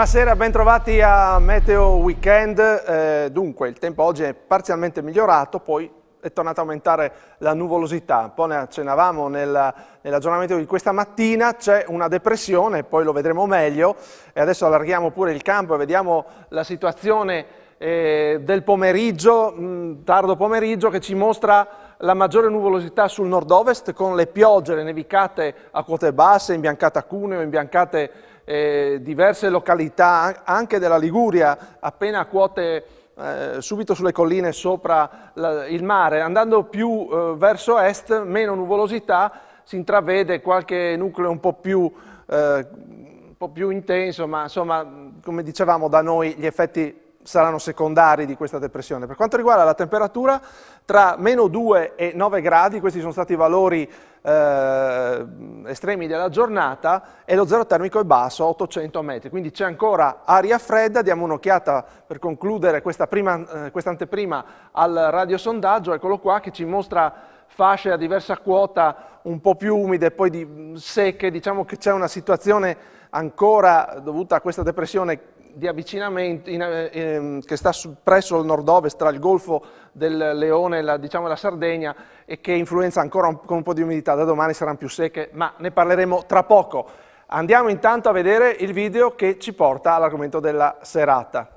Buonasera, bentrovati a Meteo Weekend. Eh, dunque, il tempo oggi è parzialmente migliorato, poi è tornata a aumentare la nuvolosità. Un po' ne accennavamo nella, nell'aggiornamento di questa mattina, c'è una depressione, poi lo vedremo meglio. E adesso allarghiamo pure il campo e vediamo la situazione eh, del pomeriggio, mh, mm, tardo pomeriggio, che ci mostra la maggiore nuvolosità sul nord-ovest con le piogge, le nevicate a quote basse, imbiancate a Cuneo, imbiancate eh, diverse località anche della Liguria, appena a quote eh, subito sulle colline sopra la, il mare, andando più eh, verso est, meno nuvolosità, si intravede qualche nucleo un po' più eh, un po' più intenso, ma insomma, come dicevamo da noi, gli effetti saranno secondari di questa depressione. Per quanto riguarda la temperatura, tra meno 2 e 9 gradi, questi sono stati i valori eh, estremi della giornata, e lo zero termico è basso, 800 metri, quindi c'è ancora aria fredda, diamo un'occhiata per concludere questa eh, quest'anteprima al radiosondaggio, eccolo qua, che ci mostra fasce a diversa quota un po' più umide, poi di secche, diciamo che c'è una situazione ancora dovuta a questa depressione di avvicinamento in, eh, ehm, che sta su, presso il nord-ovest tra il Golfo del Leone e la, diciamo, la Sardegna e che influenza ancora un, con un po' di umidità, da domani saranno più secche, ma ne parleremo tra poco. Andiamo intanto a vedere il video che ci porta all'argomento della serata.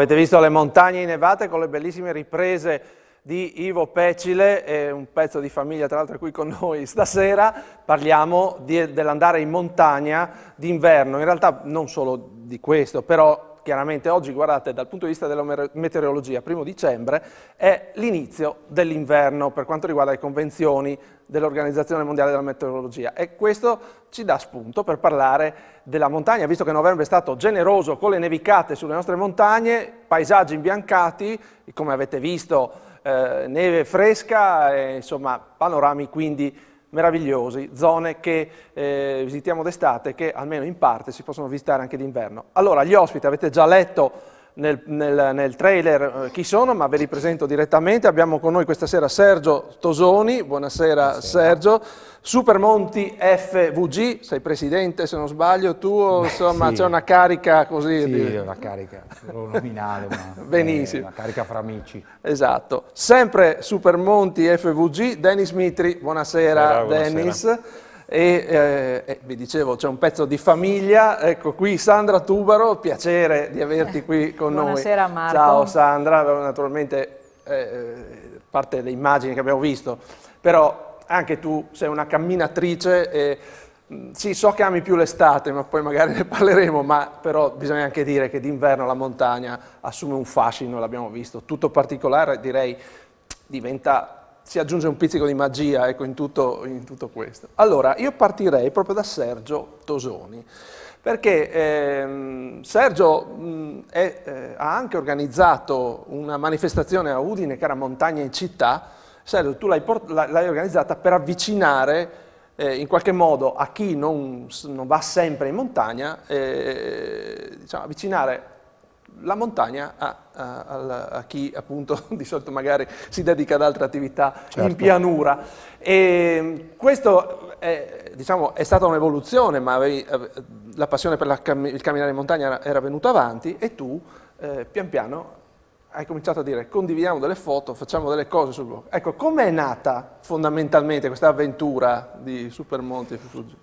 avete visto le montagne innevate con le bellissime riprese di Ivo Pecile, un pezzo di famiglia tra l'altro qui con noi stasera, parliamo dell'andare in montagna d'inverno, in realtà non solo di questo, però chiaramente oggi, guardate, dal punto di vista della meteorologia, primo dicembre, è l'inizio dell'inverno per quanto riguarda le convenzioni dell'Organizzazione Mondiale della Meteorologia e questo ci dà spunto per parlare della montagna, visto che novembre è stato generoso con le nevicate sulle nostre montagne, paesaggi imbiancati, come avete visto, eh, neve fresca, eh, insomma panorami quindi meravigliosi, zone che eh, visitiamo d'estate, che almeno in parte si possono visitare anche d'inverno. Allora, gli ospiti, avete già letto nel, nel, nel trailer eh, chi sono, ma ve li presento direttamente. Abbiamo con noi questa sera Sergio Tosoni, buonasera, buonasera. Sergio. Supermonti FVG, sei presidente se non sbaglio, tu Beh, insomma sì. c'è una carica così. Sì, di... una carica nominale, ma Benissimo. una carica fra amici. Esatto, sempre Supermonti FVG, Dennis Mitri, buonasera, buonasera Dennis. Buonasera e eh, eh, vi dicevo c'è un pezzo di famiglia, ecco qui Sandra Tubaro, piacere di averti qui con Buonasera, noi. Marco. Ciao Sandra, naturalmente eh, parte delle immagini che abbiamo visto, però anche tu sei una camminatrice e mm, sì, so che ami più l'estate, ma poi magari ne parleremo, ma però bisogna anche dire che d'inverno la montagna assume un fascino, l'abbiamo visto, tutto particolare, direi diventa si aggiunge un pizzico di magia ecco, in, tutto, in, tutto, questo. Allora, io partirei proprio da Sergio Tosoni, perché ehm, Sergio mh, è, eh, ha anche organizzato una manifestazione a Udine, che era Montagna in Città. Sergio, tu l'hai, organizzata per avvicinare eh, in qualche modo a chi non, non va sempre in montagna, eh, diciamo, avvicinare la montagna a, a, a, chi appunto di solito magari si dedica ad altre attività certo. in pianura. E ehm, questo è, diciamo, è stata un'evoluzione, ma avevi, eh, la passione per la, il camminare in montagna era, venuta avanti e tu eh, pian piano hai cominciato a dire condividiamo delle foto, facciamo delle cose sul blog. Ecco, com'è nata fondamentalmente questa avventura di Supermonti e Fufuji?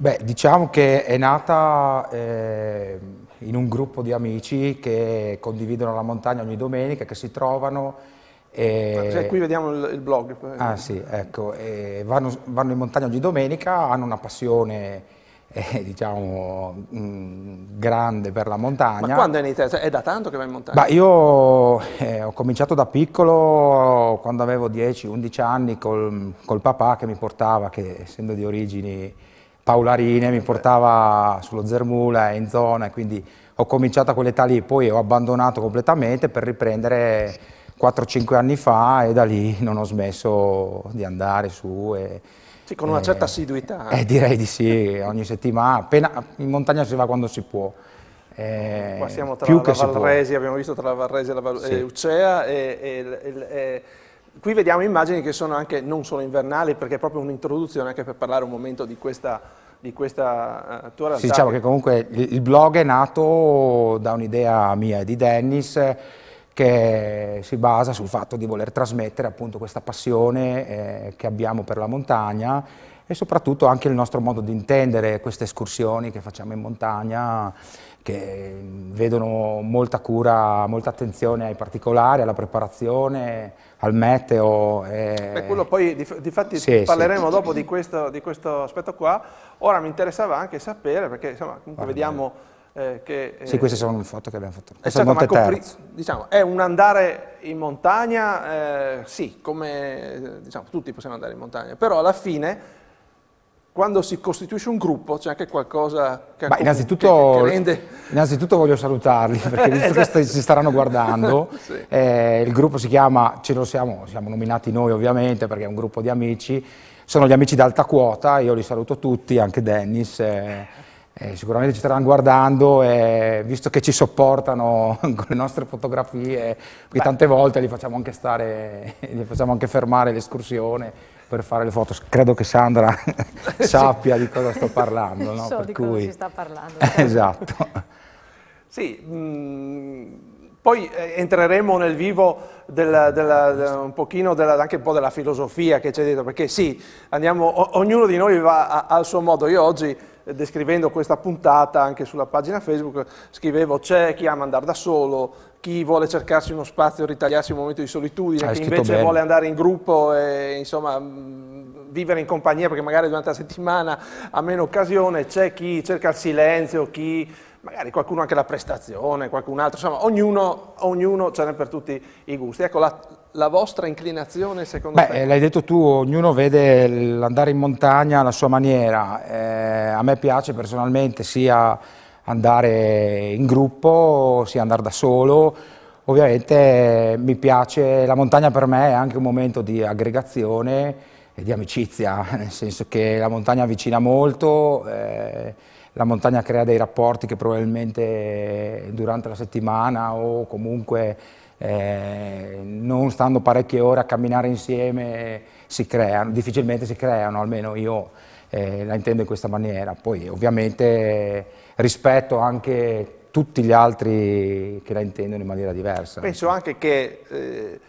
Beh, diciamo che è nata eh, in un gruppo di amici che condividono la montagna ogni domenica, che si trovano. E... Ah, cioè, qui vediamo il, il, blog. Ah sì, ecco, vanno, vanno, in montagna ogni domenica, hanno una passione eh, diciamo mh, mm, grande per la montagna. Ma quando è in Italia? Cioè, è da tanto che vai in montagna? Beh, io eh, ho cominciato da piccolo, quando avevo 10-11 anni, col, col papà che mi portava, che essendo di origini Paolarine, mi eh. portava sullo Zermula in zona, quindi ho cominciato a quell'età lì, poi ho abbandonato completamente per riprendere 4-5 anni fa e da lì non ho smesso di andare su. E, sì, con una e, certa assiduità. Eh, direi di sì, ogni settimana, appena, in montagna si va quando si può. Eh, Qua siamo tra la, la Valresi, abbiamo visto tra la Valresi e la Val- sì. e Ucea e, e Qui vediamo immagini che sono anche non solo invernali, perché è proprio un'introduzione anche per parlare un momento di questa, di questa eh, tua realtà. Sì, diciamo che comunque il blog è nato da un'idea mia e di Dennis che si basa sul fatto di voler trasmettere appunto questa passione eh, che abbiamo per la montagna e soprattutto anche il nostro modo di intendere queste escursioni che facciamo in montagna, che vedono molta cura, molta attenzione ai particolari, alla preparazione, al meteo. E... Beh, quello poi, difatti sì, parleremo sì. dopo di questo, di questo, aspetto qua. Ora mi interessava anche sapere, perché insomma, comunque Guarda. vediamo... Eh. Eh, che, eh, sì, queste sono le foto che abbiamo fatto. Certo, è, stato, diciamo, è un andare in montagna, eh, sì, come diciamo, tutti possiamo andare in montagna, però alla fine quando si costituisce un gruppo c'è anche qualcosa che, Beh, innanzitutto, che, che rende... Innanzitutto voglio salutarli perché visto che st- ci staranno guardando, sì. eh, il gruppo si chiama, ce lo siamo, siamo nominati noi ovviamente perché è un gruppo di amici, sono gli amici d'alta quota, io li saluto tutti, anche Dennis. Eh, eh, sicuramente ci staranno guardando e eh, visto che ci sopportano con le nostre fotografie, perché tante volte li facciamo anche stare, li facciamo anche fermare l'escursione, per fare le foto. Credo che Sandra sappia di cosa sto parlando. No? So di cui... cosa si sta parlando. Certo. esatto. sì, mh, mm, poi eh, entreremo nel vivo della, della, un pochino della, anche un po' della filosofia che c'è dietro, perché sì, andiamo, ognuno di noi va a, al suo modo. Io oggi eh, descrivendo questa puntata anche sulla pagina Facebook, scrivevo c'è chi ama andare da solo, chi vuole cercarsi uno spazio, ritagliarsi un momento di solitudine, Hai chi invece bene. vuole andare in gruppo e insomma, mm, vivere in compagnia perché magari durante la settimana ha meno occasione, c'è chi cerca il silenzio, chi magari qualcuno anche la prestazione, qualcun altro, insomma ognuno, ognuno ce n'è per tutti i gusti. Ecco, la, la vostra inclinazione secondo Beh, te? L'hai detto tu, ognuno vede l'andare in montagna alla sua maniera, eh, a me piace personalmente sia andare in gruppo, sia andare da solo. Ovviamente eh, mi piace, la montagna per me è anche un momento di aggregazione e di amicizia, nel senso che la montagna avvicina molto, eh, la montagna crea dei rapporti che probabilmente eh, durante la settimana o comunque eh, non stando parecchie ore a camminare insieme si creano, difficilmente si creano, almeno io eh, la intendo in questa maniera. Poi ovviamente rispetto anche a tutti gli altri che la intendono in maniera diversa. Penso anche che eh,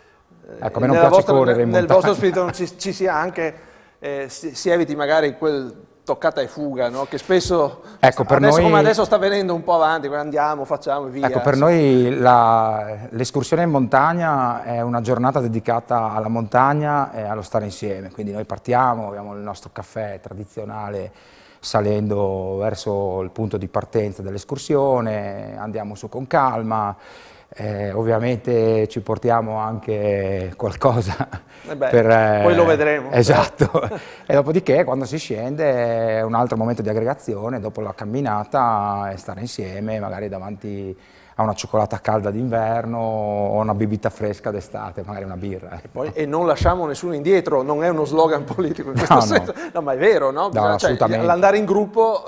ecco, nel, vostro, nel vostro spirito ci, ci, sia anche, eh, si, si eviti magari quel toccata e fuga, no? che spesso, ecco, per adesso, noi, come adesso sta venendo un po' avanti, andiamo, facciamo e via. Ecco, per noi l'escursione in montagna è una giornata dedicata alla montagna e allo stare insieme, quindi noi partiamo, abbiamo il nostro caffè tradizionale, salendo verso il punto di partenza dell'escursione, andiamo su con calma, eh, ovviamente ci portiamo anche qualcosa. Eh beh, per, eh, poi lo vedremo. Esatto. e dopodiché quando si scende è un altro momento di aggregazione, dopo la camminata, stare insieme magari davanti a una cioccolata calda d'inverno o una bibita fresca d'estate, magari una birra. E, ecco. poi, e, non lasciamo nessuno indietro, non è uno slogan politico in questo no, senso, no. no ma è vero, no? Bisogna, no cioè, l'andare in gruppo...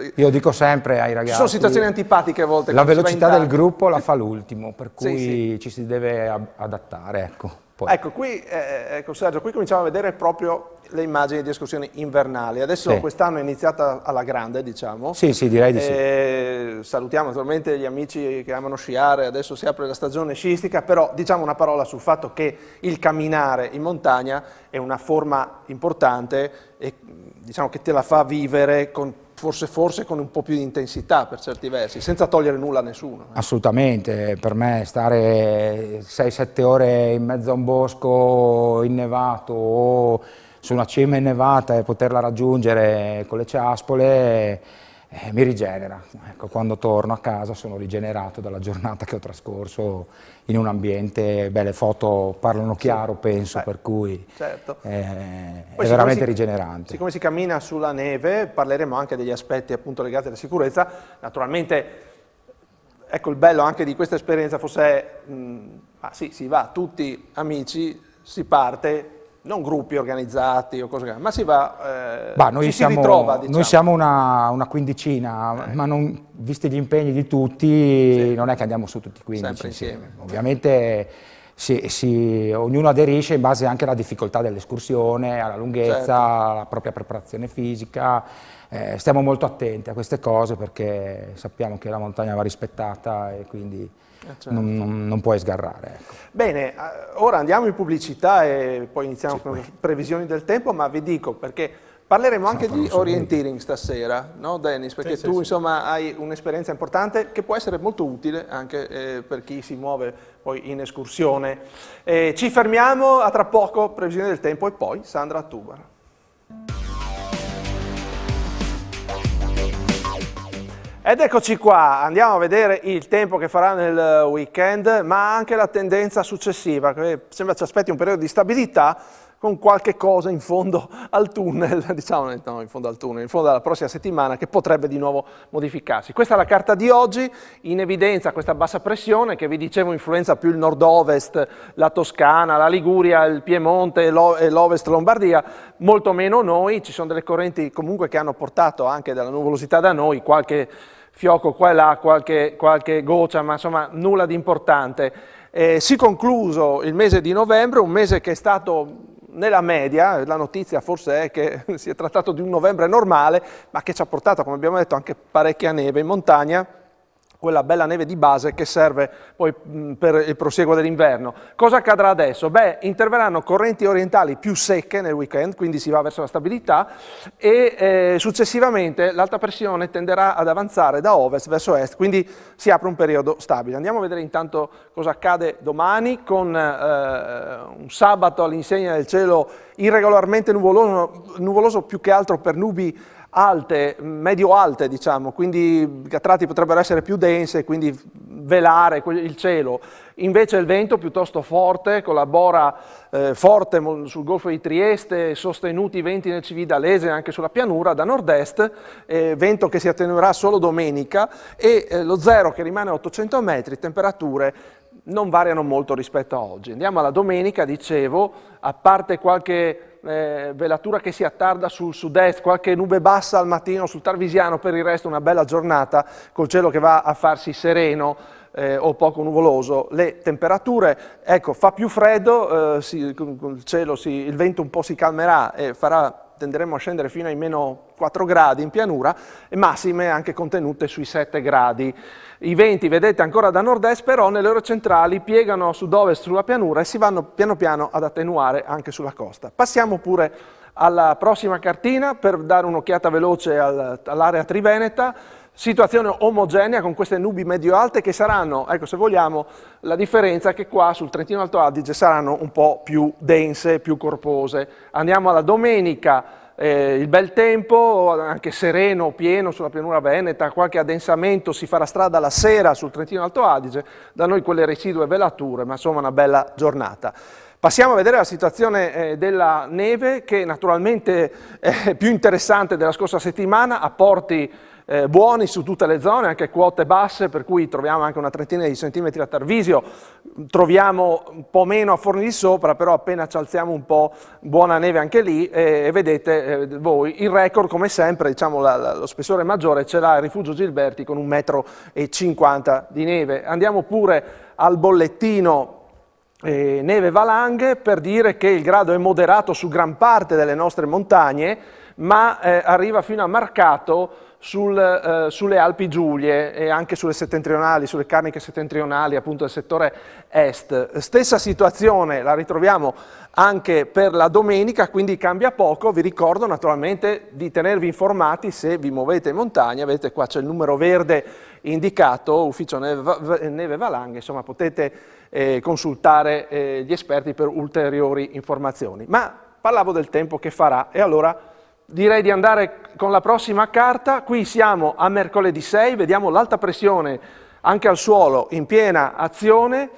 Eh, Io dico sempre ai ragazzi... Ci sono situazioni antipatiche a volte. La velocità del gruppo la fa l'ultimo, per cui sì, sì. ci si deve adattare, ecco. Poi. Ecco, qui, eh, eh, ecco Sergio, qui cominciamo a vedere proprio le immagini di escursione invernali. Adesso sì. quest'anno è iniziata alla grande, diciamo. Sì, sì, direi di sì. Eh, salutiamo naturalmente gli amici che amano sciare, adesso si apre la stagione sciistica, però diciamo una parola sul fatto che il camminare in montagna è una forma importante e diciamo che te la fa vivere con Forse, forse, con un po' più di intensità per certi versi, senza togliere nulla a nessuno. Eh. Assolutamente, per me stare 6-7 ore in mezzo a un bosco innevato o su una cima innevata e poterla raggiungere con le ciaspole eh, mi rigenera. Ecco, quando torno a casa sono rigenerato dalla giornata che ho trascorso in un ambiente, beh le foto parlano chiaro sì, penso, beh, per cui certo. eh, è veramente si, rigenerante. Siccome si cammina sulla neve parleremo anche degli aspetti appunto legati alla sicurezza, naturalmente ecco il bello anche di questa esperienza fosse, mh, mm, ah, sì, si va tutti amici, si parte, non gruppi organizzati o cose ma si va, eh, bah, noi ci siamo, si ritrova. Diciamo. Noi siamo una, una quindicina, eh. ma non, visti gli impegni di tutti, sì. non è che andiamo su tutti i 15. Sempre insieme. Sì. Ovviamente si, si, ognuno aderisce in base anche alla difficoltà dell'escursione, alla lunghezza, certo. alla propria preparazione fisica. Eh, stiamo molto attenti a queste cose perché sappiamo che la montagna va rispettata e quindi... Eh, certo. non, non, non, puoi sgarrare. Ecco. Bene, eh, ora andiamo in pubblicità e poi iniziamo sì, con le previsioni del tempo, ma vi dico perché parleremo Sono anche di orienteering stasera, no Dennis? Perché sì, tu sì, insomma hai un'esperienza importante che può essere molto utile anche eh, per chi si muove poi in escursione. Eh, ci fermiamo a tra poco, previsione del tempo e poi Sandra Tubar. Ed eccoci qua, andiamo a vedere il tempo che farà nel weekend, ma anche la tendenza successiva, che sembra ci aspetti un periodo di stabilità con qualche cosa in fondo al tunnel, diciamo no, in fondo al tunnel, in fondo alla prossima settimana che potrebbe di nuovo modificarsi. Questa è la carta di oggi, in evidenza questa bassa pressione che vi dicevo influenza più il nord-ovest, la Toscana, la Liguria, il Piemonte e l'ovest Lombardia, molto meno noi, ci sono delle correnti comunque che hanno portato anche dalla nuvolosità da noi qualche fioco qua e là, qualche, qualche goccia, ma insomma nulla di importante. Eh, si è concluso il mese di novembre, un mese che è stato nella media, la notizia forse è che si è trattato di un novembre normale, ma che ci ha portato, come abbiamo detto, anche parecchia neve in montagna, quella bella neve di base che serve poi per il prosieguo dell'inverno. Cosa accadrà adesso? Beh, interverranno correnti orientali più secche nel weekend, quindi si va verso la stabilità e eh, successivamente l'alta pressione tenderà ad avanzare da ovest verso est, quindi si apre un periodo stabile. Andiamo a vedere intanto cosa accade domani con eh, un sabato all'insegna del cielo irregolarmente nuvoloso, nuvoloso più che altro per nubi alte, medio-alte, diciamo, quindi i catrati potrebbero essere più dense, quindi velare il cielo. Invece il vento piuttosto forte, con la bora eh, forte sul Golfo di Trieste, sostenuti venti nel Cividalese e anche sulla pianura da nord-est, eh, vento che si attenuerà solo domenica e eh, lo zero che rimane a 800 metri, temperature non variano molto rispetto a oggi. Andiamo alla domenica, dicevo, a parte qualche eh, velatura che si attarda sul sud-est, qualche nube bassa al mattino sul Tarvisiano, per il resto una bella giornata col cielo che va a farsi sereno eh, o poco nuvoloso. Le temperature, ecco, fa più freddo, eh, si, il, cielo si, il vento un po' si calmerà e farà tenderemo a scendere fino ai meno 4 gradi in pianura e massime anche contenute sui 7 gradi. I venti, vedete, ancora da nord-est, però nelle ore centrali piegano a sud-ovest sulla pianura e si vanno piano piano ad attenuare anche sulla costa. Passiamo pure alla prossima cartina per dare un'occhiata veloce all'area Triveneta situazione omogenea con queste nubi medio-alte che saranno, ecco se vogliamo, la differenza che qua sul Trentino Alto Adige saranno un po' più dense, più corpose. Andiamo alla domenica, eh, il bel tempo, anche sereno, pieno sulla pianura veneta, qualche addensamento si farà strada la sera sul Trentino Alto Adige, da noi quelle residue velature, ma insomma una bella giornata. Passiamo a vedere la situazione eh, della neve che naturalmente è più interessante della scorsa settimana, a porti eh, buoni su tutte le zone, anche quote basse, per cui troviamo anche una trentina di centimetri a Tarvisio, troviamo un po' meno a Forni di Sopra, però appena ci alziamo un po' buona neve anche lì e, e vedete eh, voi il record come sempre, diciamo la, la, lo spessore maggiore ce l'ha il rifugio Gilberti con 1,50 m di neve. Andiamo pure al bollettino eh, neve valanghe per dire che il grado è moderato su gran parte delle nostre montagne, ma eh, arriva fino a marcato sul, eh, sulle Alpi Giulie e anche sulle settentrionali, sulle carniche settentrionali, appunto del settore est. Stessa situazione la ritroviamo anche per la domenica, quindi cambia poco. Vi ricordo naturalmente di tenervi informati se vi muovete in montagna. Vedete qua c'è il numero verde indicato, ufficio Neve, Neve Valanghe, insomma potete eh, consultare eh, gli esperti per ulteriori informazioni. Ma parlavo del tempo che farà e allora direi di andare con la prossima carta. Qui siamo a mercoledì 6, vediamo l'alta pressione anche al suolo in piena azione,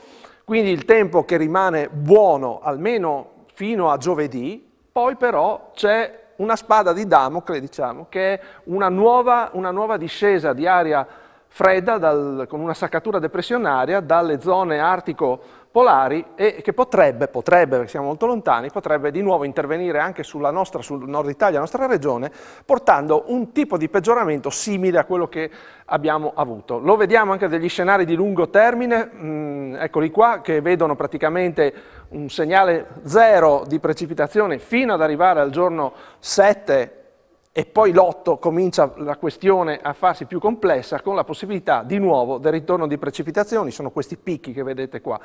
quindi il tempo che rimane buono almeno fino a giovedì, poi però c'è una spada di Damocle, diciamo, che è una nuova, una nuova discesa di aria fredda dal, con una saccatura depressionaria dalle zone artico-polari e che potrebbe, potrebbe, perché siamo molto lontani, potrebbe di nuovo intervenire anche sulla nostra, sul nord Italia, la nostra regione, portando un tipo di peggioramento simile a quello che abbiamo avuto. Lo vediamo anche degli scenari di lungo termine, mh, mm, eccoli qua, che vedono praticamente un segnale zero di precipitazione fino ad arrivare al giorno 7 e poi l'otto comincia la questione a farsi più complessa con la possibilità di nuovo del ritorno di precipitazioni, sono questi picchi che vedete qua.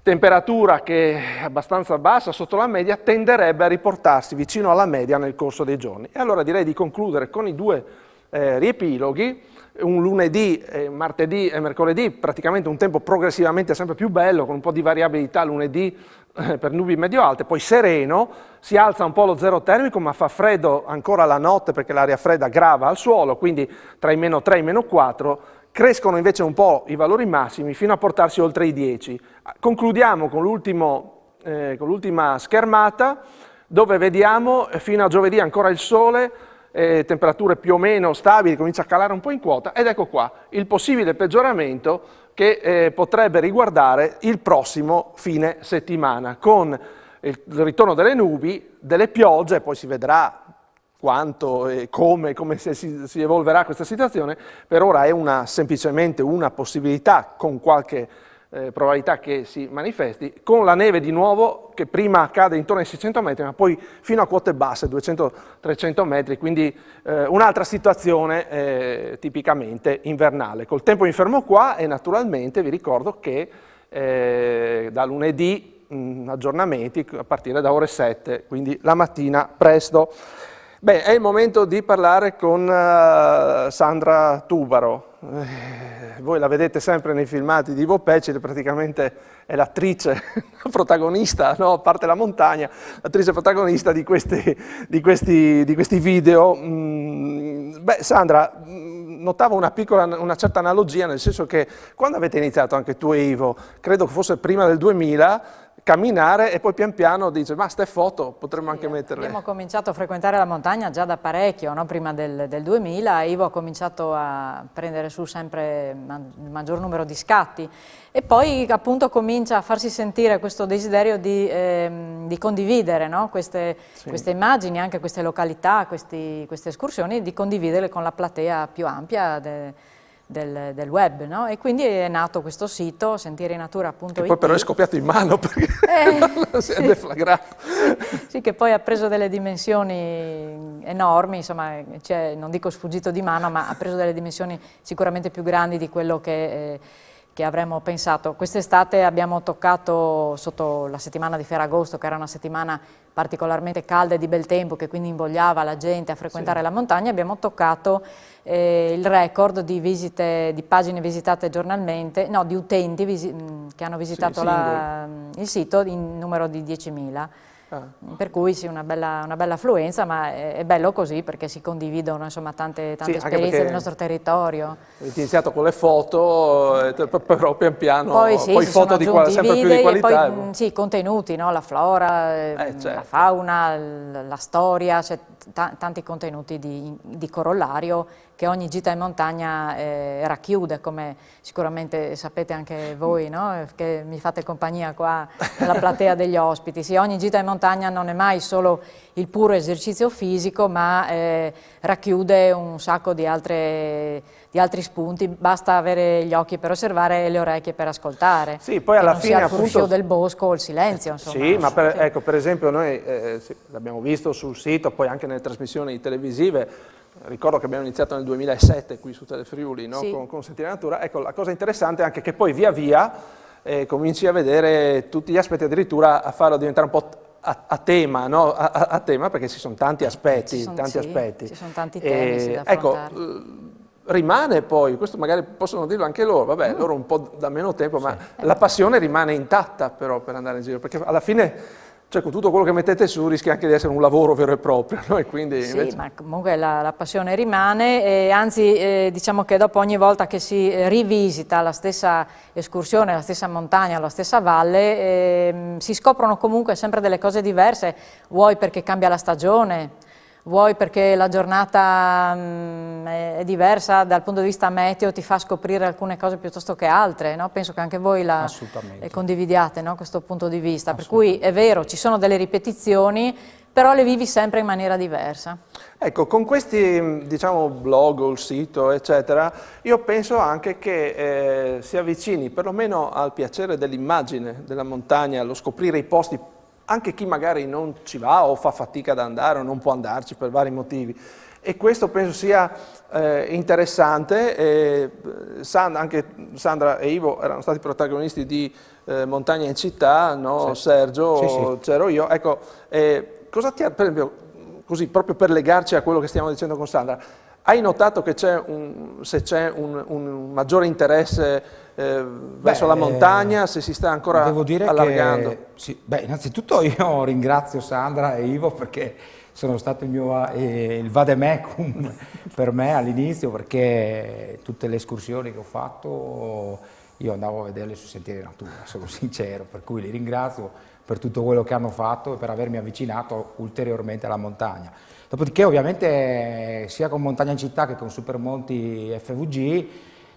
Temperatura che è abbastanza bassa, sotto la media, tenderebbe a riportarsi vicino alla media nel corso dei giorni. E allora direi di concludere con i due eh, riepiloghi, un lunedì, eh, martedì e mercoledì, praticamente un tempo progressivamente sempre più bello, con un po' di variabilità lunedì eh, per nubi medio-alte, poi sereno, si alza un po' lo zero termico, ma fa freddo ancora la notte perché l'aria fredda grava al suolo, quindi tra i meno 3 e i meno 4, crescono invece un po' i valori massimi fino a portarsi oltre i 10. Concludiamo con, eh, l'ultima schermata, dove vediamo eh, fino a giovedì ancora il sole, eh, temperature più o meno stabili, comincia a calare un po' in quota, ed ecco qua, il possibile peggioramento che eh, potrebbe riguardare il prossimo fine settimana, con il ritorno delle nubi, delle piogge, poi si vedrà quanto e come, come si, si evolverà questa situazione, per ora è una, semplicemente una possibilità con qualche eh, probabilità che si manifesti, con la neve di nuovo che prima cade intorno ai 600 metri, ma poi fino a quote basse, 200-300 metri, quindi eh, un'altra situazione eh, tipicamente invernale. Col tempo mi fermo qua e naturalmente vi ricordo che eh, da lunedì mh, mm, aggiornamenti a partire da ore 7, quindi la mattina presto. Beh, è il momento di parlare con uh, Sandra Tubaro. Eh, voi la vedete sempre nei filmati di Ivo Pecci, praticamente è l'attrice protagonista, no? a parte la montagna, l'attrice protagonista di questi, di questi, di questi video. Mm, beh, Sandra, mm, notavo una, piccola, una certa analogia, nel senso che quando avete iniziato anche tu e Ivo, credo che fosse prima del 2000, camminare e poi pian piano dice ma ste foto potremmo anche metterle. Abbiamo cominciato a frequentare la montagna già da parecchio, no? prima del, del, 2000, Ivo ha cominciato a prendere su sempre il maggior numero di scatti e poi appunto comincia a farsi sentire questo desiderio di, eh, di condividere no? queste, sì. queste, immagini, anche queste località, questi, queste escursioni, di condividerle con la platea più ampia. De, del, del web, no? E quindi è nato questo sito, sentierinatura.it. Che poi però è scoppiato in mano perché eh, si è sì. deflagrato. Sì, che poi ha preso delle dimensioni enormi, insomma, cioè, non dico sfuggito di mano, ma ha preso delle dimensioni sicuramente più grandi di quello che... Eh, che avremmo pensato. Quest'estate abbiamo toccato sotto la settimana di Ferragosto, che era una settimana particolarmente calda e di bel tempo, che quindi invogliava la gente a frequentare sì. la montagna, abbiamo toccato eh, il record di, visite, di pagine visitate giornalmente, no, di utenti visi, mm, che hanno visitato sì, la, mm, il sito in numero di 10.000. Ah. Per cui sì, una bella, una bella, affluenza, ma è, è, bello così perché si condividono insomma, tante, tante sì, esperienze del nostro territorio. Ho iniziato con le foto, eh, però pian piano, poi, sì, poi foto di qualità, sempre video, più di qualità. poi, eh. mm, sì, contenuti, no? la flora, eh, certo. la fauna, la, la storia, cioè, tanti contenuti di, di corollario che ogni gita in montagna eh, racchiude, come sicuramente sapete anche voi, no? che mi fate compagnia qua nella platea degli ospiti. Sì, ogni gita in montagna non è mai solo il puro esercizio fisico, ma eh, racchiude un sacco di, altre, di, altri spunti, basta avere gli occhi per osservare e le orecchie per ascoltare. Sì, poi alla fine Sia Il del bosco o il silenzio, insomma. Sì, ma per, ecco, per esempio noi eh, eh sì, l'abbiamo visto sul sito, poi anche nelle trasmissioni televisive, ricordo che abbiamo iniziato nel 2007 qui su Telefriuli no? sì. con, con Sentire Natura, ecco la cosa interessante è anche che poi via via eh, cominci a vedere tutti gli aspetti, addirittura a farlo diventare un po' a, a, tema, no? a, a tema, perché ci sono tanti aspetti, ci sono, tanti, sì, aspetti. Ci sono tanti eh, temi e, Ecco, rimane poi, questo magari possono dirlo anche loro, vabbè, mm. loro un po' da meno tempo, ma la passione rimane intatta però per andare in giro, perché alla fine cioè con tutto quello che mettete su rischia anche di essere un lavoro vero e proprio. No? E quindi, sì, invece... ma comunque la, la, passione rimane, e anzi eh, diciamo che dopo ogni volta che si eh, rivisita la stessa escursione, la stessa montagna, la stessa valle, eh, si scoprono comunque sempre delle cose diverse, vuoi perché cambia la stagione, vuoi perché la giornata mh, mm, è diversa dal punto di vista meteo, ti fa scoprire alcune cose piuttosto che altre, no? penso che anche voi la condividiate no? questo punto di vista, per cui è vero, ci sono delle ripetizioni, però le vivi sempre in maniera diversa. Ecco, con questi mm, diciamo, blog o il sito, eccetera, io penso anche che eh, si avvicini perlomeno al piacere dell'immagine, della montagna, allo scoprire i posti anche chi magari non ci va o fa fatica ad andare o non può andarci per vari motivi. E questo penso sia eh, interessante. Eh, Sandra, anche Sandra e Ivo erano stati protagonisti di eh, Montagna in città, no? sì. Sergio, sì, sì. c'ero io. Ecco, eh, cosa ti ha, per esempio, così proprio per legarci a quello che stiamo dicendo con Sandra, hai notato che c'è un, se c'è un, un, maggiore interesse eh, verso la montagna, se si sta ancora devo dire allargando? Che, sì, beh, innanzitutto io ringrazio Sandra e Ivo perché sono stato il, mio, eh, il vademecum per me all'inizio perché tutte le escursioni che ho fatto io andavo a vederle su Sentieri Natura, sono sincero, per cui li ringrazio per tutto quello che hanno fatto e per avermi avvicinato ulteriormente alla montagna. Dopodiché ovviamente sia con Montagna in Città che con Supermonti FVG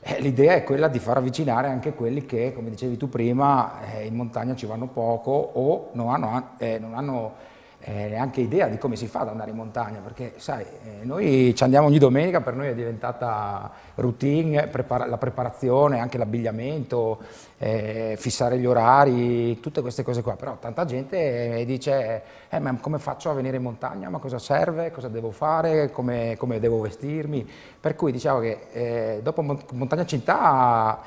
eh, l'idea è quella di far avvicinare anche quelli che, come dicevi tu prima, eh, in montagna ci vanno poco o non hanno, eh, non hanno eh, neanche idea di come si fa ad andare in montagna, perché sai, eh, noi ci andiamo ogni domenica, per noi è diventata routine, prepara la preparazione, anche l'abbigliamento, eh, fissare gli orari, tutte queste cose qua, però tanta gente eh, dice, eh, ma come faccio a venire in montagna, ma cosa serve, cosa devo fare, come, come devo vestirmi, per cui diciamo che eh, dopo Mont Montagna Città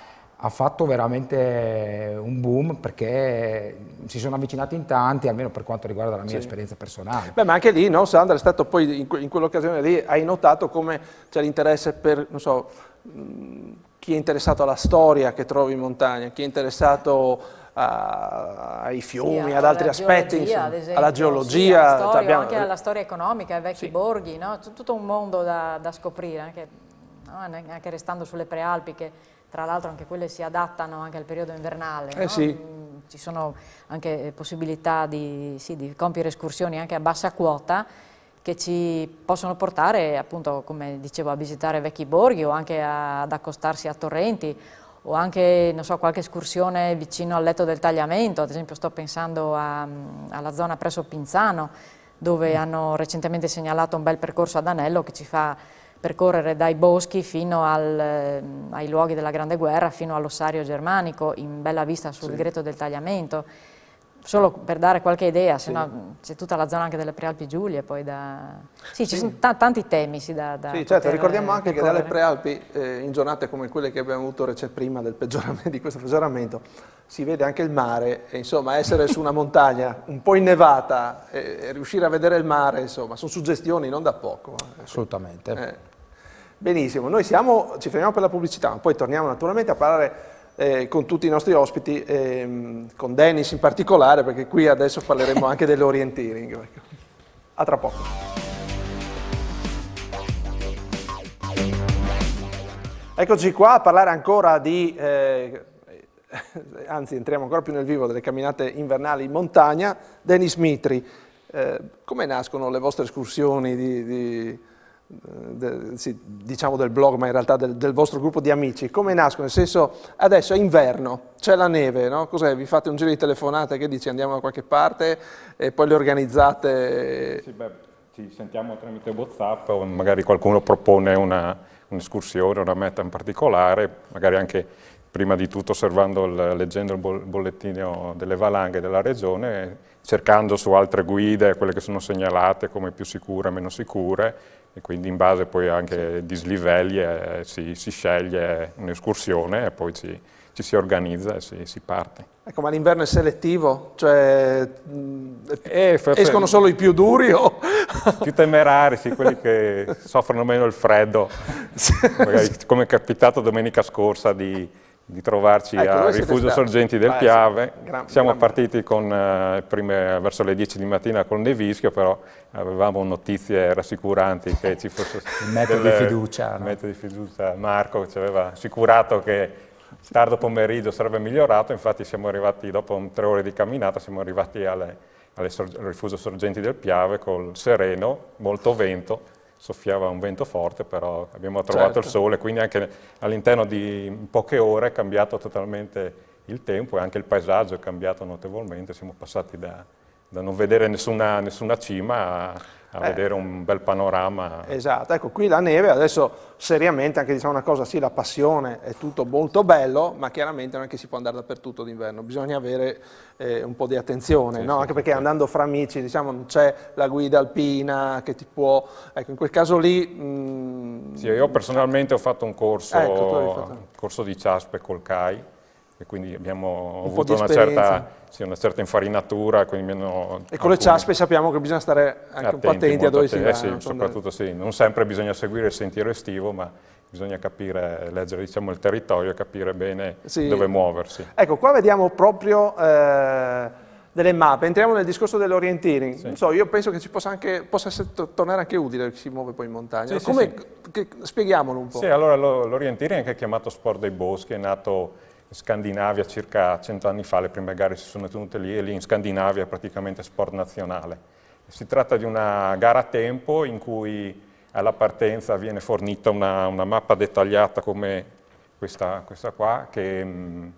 ha fatto veramente un boom perché si sono avvicinati in tanti, almeno per quanto riguarda la mia sì. esperienza personale. Beh, ma anche lì, no, Sandra, è stato poi in, in quell'occasione lì, hai notato come c'è l'interesse per, non so, chi è interessato alla storia che trovi in montagna, chi è interessato a, ai fiumi, sì, ad altri aspetti, geologia, insomma, esempio, alla geologia. Sì, alla storia, abbiamo... anche eh. alla storia economica, ai vecchi borghi, no? tutto un mondo da, da scoprire, anche, no? anche restando sulle prealpiche. che tra l'altro anche quelle si adattano anche al periodo invernale. Eh no? sì. Mm, ci sono anche eh, possibilità di, sì, di compiere escursioni anche a bassa quota che ci possono portare appunto come dicevo a visitare vecchi borghi o anche a, ad accostarsi a torrenti o anche non so, qualche escursione vicino al letto del tagliamento, ad esempio sto pensando a, mm, alla zona presso Pinzano dove mm. hanno recentemente segnalato un bel percorso ad anello che ci fa percorrere dai boschi fino al, eh, ai luoghi della Grande Guerra, fino all'ossario germanico, in bella vista sul sì. greto del tagliamento, solo per dare qualche idea, sì. c'è tutta la zona anche delle Prealpi Giulie, poi da... Sì, ci sono tanti temi sì, da, da Sì, certo, ricordiamo anche percorrere. che dalle Prealpi, eh, in giornate come quelle che abbiamo avuto recente prima di questo peggioramento, si vede anche il mare, e, insomma essere su una montagna un po' innevata e, eh, e riuscire a vedere il mare, insomma, sono suggestioni non da poco. Eh. Assolutamente. Eh. Benissimo, noi siamo, ci fermiamo per la pubblicità, poi torniamo naturalmente a parlare eh, con tutti i nostri ospiti, ehm, con Dennis in particolare, perché qui adesso parleremo anche dell'orienteering. Ecco. A tra poco. Eccoci qua a parlare ancora di, eh, anzi entriamo ancora più nel vivo delle camminate invernali in montagna. Dennis Mitri, eh, come nascono le vostre escursioni di, di eh, de, sì, diciamo del blog, ma in realtà del, del, vostro gruppo di amici, come nascono? Nel senso, adesso è inverno, c'è la neve, no? Cos'è? Vi fate un giro di telefonate che dici andiamo da qualche parte e poi le organizzate? Sì, beh, ci sentiamo tramite Whatsapp o magari qualcuno propone un'escursione, una meta in particolare, magari anche prima di tutto osservando, il, leggendo il bollettino delle valanghe della regione, cercando su altre guide quelle che sono segnalate come più sicure, meno sicure, e quindi in base poi anche ai dislivelli eh, si, si, sceglie un'escursione e poi ci, ci, si organizza e si, si parte. Ecco, ma l'inverno è selettivo? Cioè, eh, escono solo i più duri o... Più temerari, sì, quelli che soffrono meno il freddo, come è capitato domenica scorsa di di trovarci ecco, a Rifugio Sorgenti del ah, Piave. Gran, Siamo gran partiti con, eh, prime, verso le 10 di mattina con Nevischio, però avevamo notizie rassicuranti che ci fosse... Il metodo delle, di fiducia. No? metodo di fiducia. Marco ci aveva assicurato che tardo pomeriggio sarebbe migliorato, infatti siamo arrivati, dopo tre ore di camminata, siamo arrivati alle, alle sor al Rifugio Sorgenti del Piave col sereno, molto vento, soffiava un vento forte, però abbiamo trovato certo. il sole, quindi anche all'interno di poche ore è cambiato totalmente il tempo e anche il paesaggio è cambiato notevolmente, siamo passati da da non vedere nessuna, nessuna cima a, a eh, vedere un bel panorama. Esatto, ecco qui la neve, adesso seriamente anche diciamo una cosa, sì la passione è tutto molto bello, ma chiaramente non è che si può andare dappertutto d'inverno, bisogna avere eh, un po' di attenzione, sì, no? sì, anche sì. perché andando fra amici diciamo non c'è la guida alpina che ti può, ecco in quel caso lì... Mh... Mm, sì, io personalmente ho fatto un corso, ecco, fatto... corso di Ciaspe col CAI, e quindi abbiamo un avuto una certa, sì, una certa, infarinatura. Meno, e con le ciaspe sappiamo che bisogna stare anche attenti, un po' attenti a dove attenti. si eh Sì, soprattutto sì, non sempre bisogna seguire il sentiero estivo, ma bisogna capire, leggere diciamo, il territorio e capire bene sì. dove muoversi. Ecco, qua vediamo proprio... Eh, delle mappe, entriamo nel discorso dell'orientering. Sì. So, io penso che ci possa, anche, possa tornare anche utile chi si muove poi in montagna. Sì, Come, che, spieghiamolo un po'. Sì, allora l'orientering è anche chiamato sport dei boschi, è nato Scandinavia circa cent'anni fa le prime gare si sono tenute lì e lì in Scandinavia è praticamente sport nazionale. Si tratta di una gara a tempo in cui alla partenza viene fornita una, una mappa dettagliata come questa, questa qua, che, mm,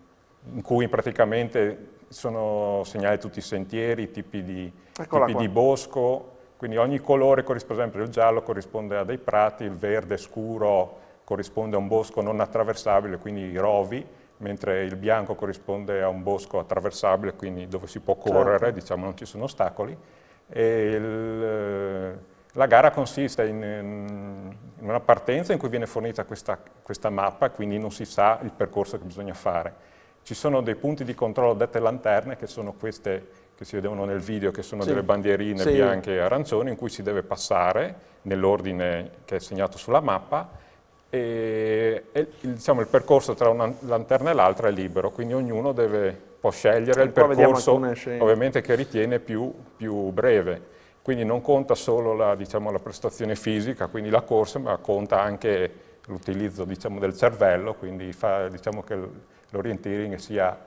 in cui praticamente sono segnati tutti i sentieri, i tipi di, tipi di bosco, quindi ogni colore corrisponde, per esempio il giallo corrisponde a dei prati, il verde scuro corrisponde a un bosco non attraversabile, quindi i rovi, mentre il bianco corrisponde a un bosco attraversabile, quindi dove si può certo. correre, certo. diciamo non ci sono ostacoli. Il, eh, la gara consiste in, in, una partenza in cui viene fornita questa, questa mappa, quindi non si sa il percorso che bisogna fare. Ci sono dei punti di controllo dette lanterne, che sono queste che si vedono nel video, che sono sì. delle bandierine sì. bianche e arancioni, in cui si deve passare nell'ordine che è segnato sulla mappa, e, e diciamo, il percorso tra una lanterna e l'altra è libero, quindi ognuno deve, può scegliere il percorso ovviamente che ritiene più, più, breve. Quindi non conta solo la, diciamo, la, prestazione fisica, quindi la corsa, ma conta anche l'utilizzo diciamo, del cervello, quindi fa diciamo, che l'orienteering sia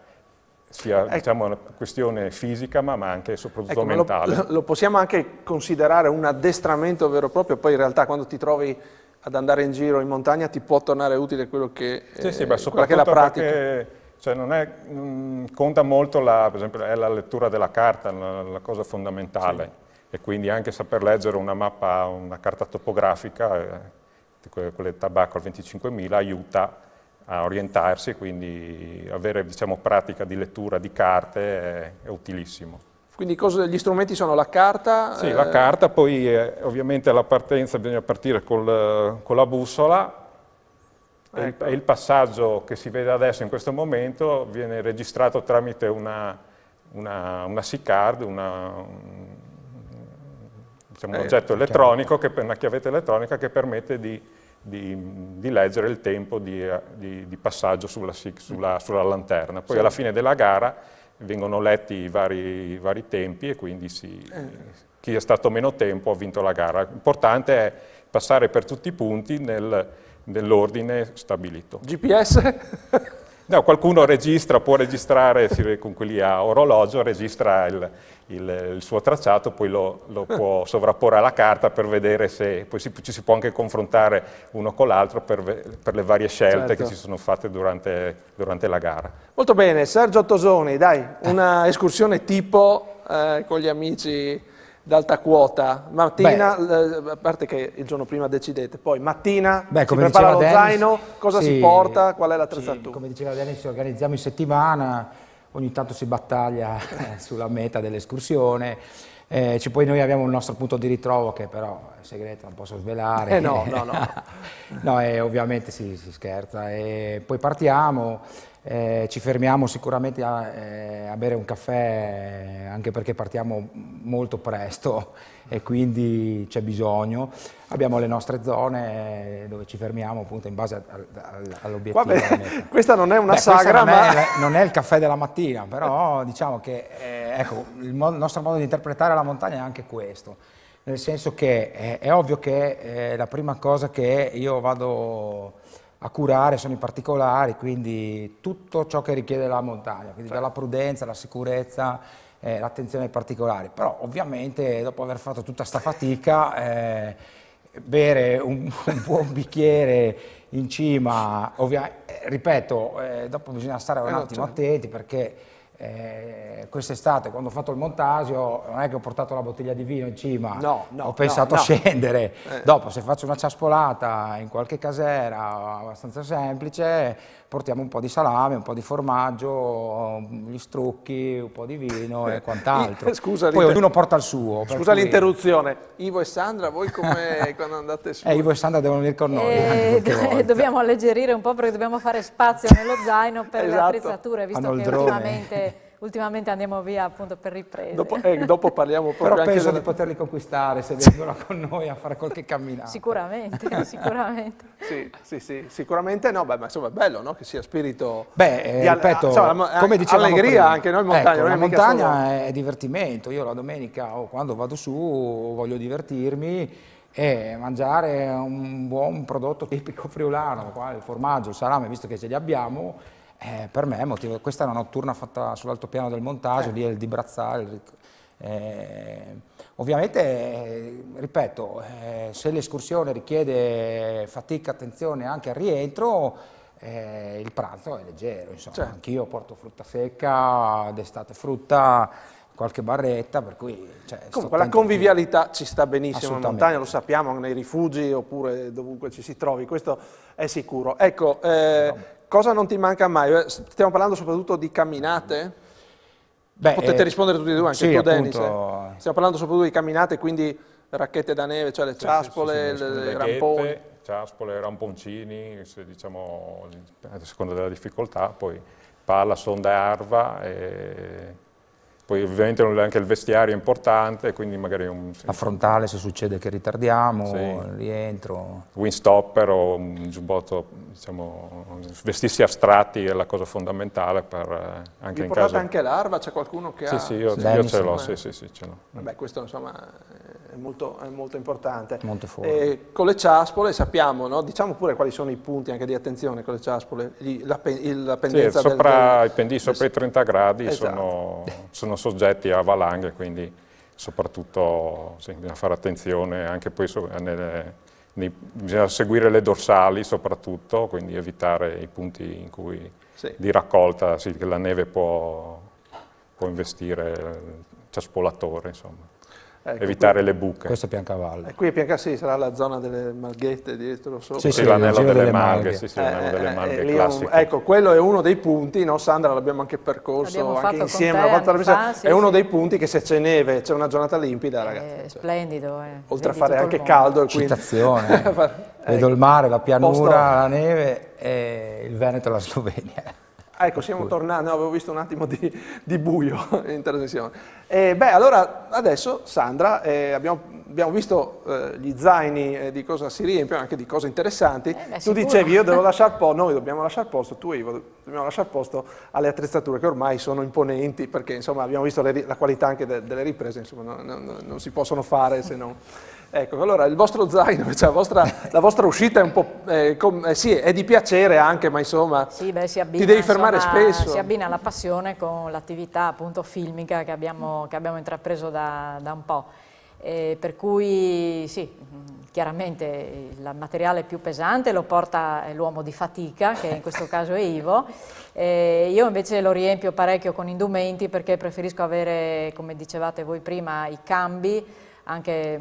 sia ecco. diciamo, una questione fisica ma, ma anche soprattutto ecco, mentale. Lo, lo, possiamo anche considerare un addestramento vero e proprio, poi in realtà quando ti trovi ad andare in giro in montagna ti può tornare utile quello che, sì, sì, eh, beh, che è la pratica. Perché, cioè, non è, mh, conta molto la, esempio, è la, lettura della carta, la, la cosa fondamentale. Sì. E quindi anche saper leggere una mappa, una carta topografica, eh, quelle tabacco al 25.000, aiuta a orientarsi quindi avere diciamo, pratica di lettura di carte è, è utilissimo. Quindi cosa, gli strumenti sono la carta? Sì, eh... la carta, poi eh, ovviamente alla partenza bisogna partire col, eh, con la bussola ecco. e, il, e il passaggio che si vede adesso in questo momento viene registrato tramite una, una, una C-card, un diciamo, eh, oggetto elettronico, che, una chiavetta elettronica che permette di, di, di leggere il tempo di, eh, di passaggio sulla, sulla, sulla lanterna. Poi sì. alla fine della gara vengono letti i vari, i vari tempi e quindi si, eh. chi è stato meno tempo ha vinto la gara. L'importante è passare per tutti i punti nel, nell'ordine stabilito. GPS? No, qualcuno registra, può registrare con quelli a orologio, registra il, il, il suo tracciato, poi lo, lo, può sovrapporre alla carta per vedere se, poi si, ci si può anche confrontare uno con l'altro per, per, le varie scelte certo. che si sono fatte durante, durante, la gara. Molto bene, Sergio Tosoni, dai, una escursione tipo eh, con gli amici d'alta quota, mattina, Beh. a parte che il giorno prima decidete, poi mattina Beh, si prepara lo Dennis, zaino, cosa sì, si porta, qual è l'attrezzatura? Sì, come diceva Dennis, organizziamo in settimana, ogni tanto si battaglia sulla meta dell'escursione, eh, poi noi abbiamo il nostro punto di ritrovo che però è segreto, non posso svelare. Eh no, no, no. no e ovviamente si, si scherza. E poi partiamo. Eh, ci fermiamo sicuramente a, eh, a, bere un caffè anche perché partiamo molto presto e quindi c'è bisogno. Abbiamo le nostre zone eh, dove ci fermiamo appunto in base all'obiettivo. Vabbè, questa non è una Beh, sagra, non ma... È, non è il caffè della mattina, però diciamo che eh, ecco, il mo nostro modo di interpretare la montagna è anche questo. Nel senso che è, è ovvio che eh, la prima cosa che io vado a curare sono i particolari, quindi tutto ciò che richiede la montagna, quindi dalla certo. prudenza, la sicurezza, eh, l'attenzione ai particolari. Però ovviamente dopo aver fatto tutta questa fatica, eh, bere un, un, buon bicchiere in cima, eh, ripeto, eh, dopo bisogna stare un attimo attenti perché eh, quest'estate quando ho fatto il montaggio non è che ho portato la bottiglia di vino in cima, no, no, ho pensato no, a scendere. Eh. Dopo se faccio una ciaspolata in qualche casera abbastanza semplice portiamo un po' di salame, un po' di formaggio, gli strucchi, un po' di vino e quant'altro. Scusa, Poi ognuno porta il suo. Scusa cui... l'interruzione, Ivo e Sandra, voi come quando andate su? Eh, Ivo e Sandra devono venire con noi. Eh, e... Eh, dobbiamo alleggerire un po' perché dobbiamo fare spazio nello zaino per esatto. le attrezzature, visto Hanno che ultimamente ultimamente andiamo via appunto per riprese. Dopo, eh, dopo parliamo proprio Però penso delle... di poterli conquistare se vengono con noi a fare qualche camminata. Sicuramente, sicuramente. sì, sì, sì, sicuramente no, beh, ma insomma è bello no? che sia spirito beh, eh, di ripeto, insomma, come eh, dicevamo allegria prima. anche noi in montagna. Ecco, la montagna solo... è divertimento, io la domenica o oh, quando vado su voglio divertirmi e mangiare un buon prodotto tipico friulano, qua il formaggio, il salame, visto che ce li abbiamo, eh, per me è motivo, questa è una notturna fatta sull'altopiano del montaggio, eh. lì è il di Brazzale. Eh, ovviamente, eh, ripeto, eh, se l'escursione richiede fatica, attenzione anche al rientro, eh, il pranzo è leggero, insomma, certo. anch'io porto frutta secca, d'estate frutta, qualche barretta, per cui... Cioè, Comunque la convivialità che... ci sta benissimo in montagna, lo sappiamo nei rifugi oppure dovunque ci si trovi, questo è sicuro. Ecco, eh, no cosa non ti manca mai? Eh, stiamo parlando soprattutto di camminate? Beh, Potete eh, rispondere tutti e due, anche sì, tu Denis. Appunto... Eh. Stiamo parlando soprattutto di camminate, quindi racchette da neve, cioè le sì, ciaspole, sì, le, le ramponi. Ciaspole, ramponcini, se, diciamo, a seconda della difficoltà, poi palla, sonda e arva. E poi ovviamente anche il vestiario è importante, quindi magari un... Sì. La frontale se succede che ritardiamo, sì. rientro... Windstopper o un giubbotto, diciamo, vestirsi astratti è la cosa fondamentale per eh, anche Vi in caso... anche l'arva, c'è qualcuno che sì, ha... Sì, sì. io Beh, ce l'ho, sì, sì, sì, ce l'ho. Vabbè, questo insomma è molto, è molto importante. Molto eh, con le ciaspole sappiamo, no? diciamo pure quali sono i punti anche di attenzione con le ciaspole, la, la pendenza sì, sopra, del, del, sopra i 30 gradi esatto. sono, sono, soggetti a valanghe, quindi soprattutto sì, bisogna fare attenzione anche poi so, nelle, nei, bisogna seguire le dorsali soprattutto, quindi evitare i punti in cui sì. di raccolta, sì, che la neve può, può investire il ciaspolatore. Insomma. Ecco, evitare qui, le buche. Questo è Piancavallo. E eh, qui a Piancavallo sì, sarà la zona delle malghette dietro sopra. Sì, sì, sì l'anello delle, delle malghe, malghe. Sì, sì, eh, delle eh, malghe eh, un, ecco, quello è uno dei punti, no Sandra l'abbiamo anche percorso anche insieme, te, volta fa, sì, è uno dei punti che se c'è neve, c'è una giornata limpida, eh, ragazzi. È cioè, splendido. Oltre a fare anche caldo. Citazione. Vedo il mare, la pianura, la neve e il Veneto e la Slovenia. Ah, ecco, siamo tornati, no, avevo visto un attimo di, di buio in trasmissione. Eh, beh, allora adesso Sandra, eh, abbiamo, abbiamo, visto eh, gli zaini eh, di cosa si riempiono, anche di cose interessanti. Eh, beh, tu dicevi io devo lasciare posto, noi dobbiamo lasciare posto, tu e io dobbiamo lasciare posto alle attrezzature che ormai sono imponenti perché insomma abbiamo visto le, la qualità anche de, delle riprese, insomma no, no, non si possono fare se non... Ecco, allora il vostro zaino, cioè la, vostra, la, vostra, uscita è un po', eh, com, eh, sì, è di piacere anche, ma insomma sì, beh, abbina, ti devi fermare insomma, spesso. Si abbina la passione con l'attività appunto filmica che abbiamo, che abbiamo intrapreso da, da, un po'. Eh, per cui sì, chiaramente il materiale più pesante lo porta eh, l'uomo di fatica, che in questo caso è Ivo, eh, io invece lo riempio parecchio con indumenti perché preferisco avere, come dicevate voi prima, i cambi, anche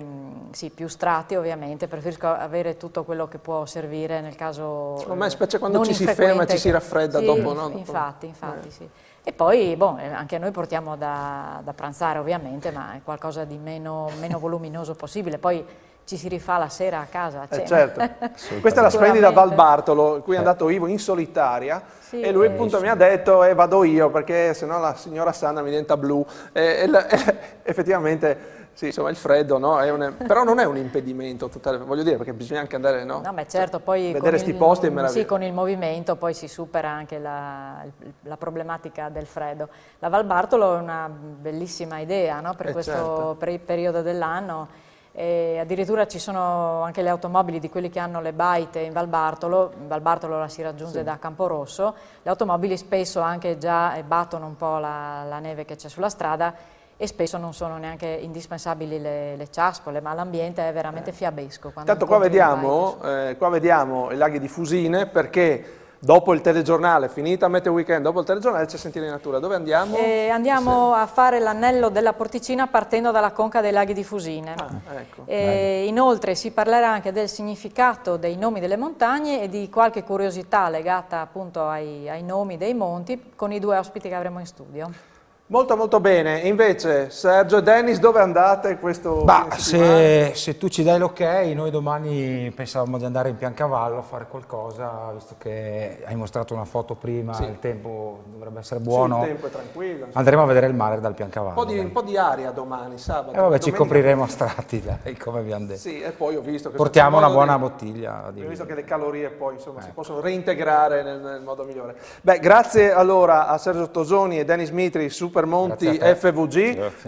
sì, più strati ovviamente, preferisco avere tutto quello che può servire nel caso Secondo me eh, specie quando ci si ferma, e ci si raffredda sì, dopo, no? Infatti, infatti eh. sì. E poi boh, eh, anche noi portiamo da, da, pranzare ovviamente, ma è qualcosa di meno, meno voluminoso possibile. Poi ci si rifà la sera a casa. A eh certo. Questa è la splendida Val Bartolo, cui è eh. andato Ivo in solitaria sì, e lui appunto sì. mi ha detto eh, vado io perché sennò la signora Sanna mi diventa blu. E, e, effettivamente sì, insomma il freddo no? un, però non è un impedimento totale, voglio dire, perché bisogna anche andare, no? No, ma certo, poi vedere questi posti è meraviglioso. Sì, con il movimento poi si supera anche la, la, problematica del freddo. La Val Bartolo è una bellissima idea no? per eh questo certo. periodo dell'anno. E addirittura ci sono anche le automobili di quelli che hanno le baite in Val Bartolo, in Val Bartolo la si raggiunge sì. da Camporosso, le automobili spesso anche già battono un po' la, la neve che c'è sulla strada e spesso non sono neanche indispensabili le, le ciaspole, ma l'ambiente è veramente eh. fiabesco. Tanto qua vediamo, eh, qua vediamo, i laghi di Fusine perché dopo il telegiornale, finita Meteo Weekend, dopo il telegiornale c'è Sentire in Natura, dove andiamo? Eh, andiamo sì. a fare l'anello della Porticina partendo dalla conca dei laghi di Fusine. Ah, ecco. Eh, inoltre si parlerà anche del significato dei nomi delle montagne e di qualche curiosità legata appunto ai, ai nomi dei monti con i due ospiti che avremo in studio. Molto molto bene, invece Sergio e Dennis dove andate questo bah, se, se, tu ci dai l'ok, noi domani pensavamo di andare in Piancavallo a fare qualcosa, visto che hai mostrato una foto prima, sì. il tempo dovrebbe essere buono. Sì, il tempo è tranquillo. Insomma. Andremo a vedere il mare dal Piancavallo. Un po' di, un po di aria domani, sabato. E eh vabbè, ci copriremo a strati, dai, come hanno detto. Sì, e poi ho visto che... Portiamo una buona di... bottiglia. ho visto che le calorie poi, insomma, eh. si ecco. possono reintegrare nel, nel, modo migliore. Beh, grazie allora a Sergio Tosoni e Dennis Mitri, super Supermonti FVG,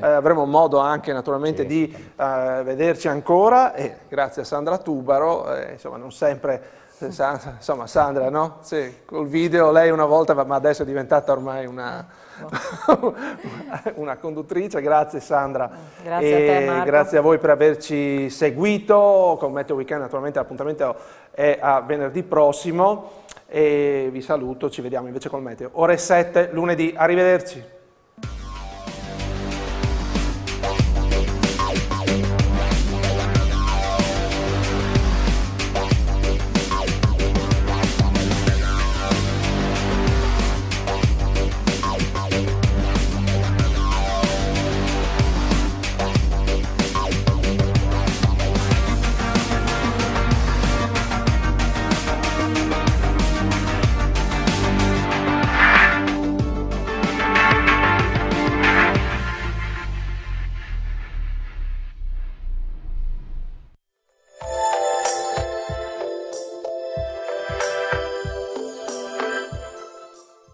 Eh, avremo modo anche naturalmente sì. di eh, vederci ancora e grazie a Sandra Tubaro, eh, insomma non sempre eh, insomma Sandra no? Sì, col video lei una volta ma adesso è diventata ormai una, una conduttrice, grazie Sandra grazie e a te Marco. grazie a voi per averci seguito con Meteo Weekend naturalmente l'appuntamento è a venerdì prossimo e vi saluto, ci vediamo invece col Meteo ore 7 lunedì, arrivederci